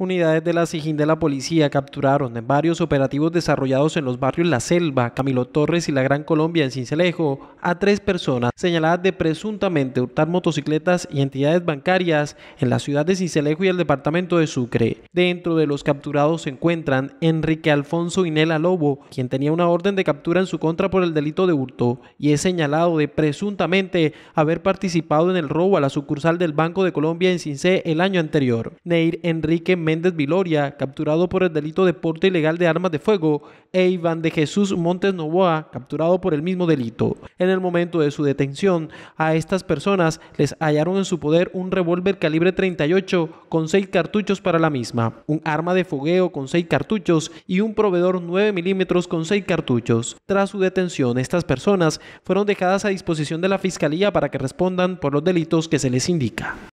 Unidades de la SIGIN de la policía capturaron en varios operativos desarrollados en los barrios La Selva, Camilo Torres y La Gran Colombia en Cincelejo a tres personas señaladas de presuntamente hurtar motocicletas y entidades bancarias en la ciudad de Cincelejo y el departamento de Sucre. Dentro de los capturados se encuentran Enrique Alfonso Inela Lobo, quien tenía una orden de captura en su contra por el delito de hurto y es señalado de presuntamente haber participado en el robo a la sucursal del Banco de Colombia en Cincé el año anterior. Neir Enrique Méndez Viloria, capturado por el delito de porte ilegal de armas de fuego, e Iván de Jesús Montes Novoa, capturado por el mismo delito en el momento de su detención. A estas personas les hallaron en su poder un revólver calibre 38 con 6 cartuchos para la misma, un arma de fogueo con 6 cartuchos y un proveedor 9 milímetros con 6 cartuchos. Tras su detención, estas personas fueron dejadas a disposición de la Fiscalía para que respondan por los delitos que se les indica.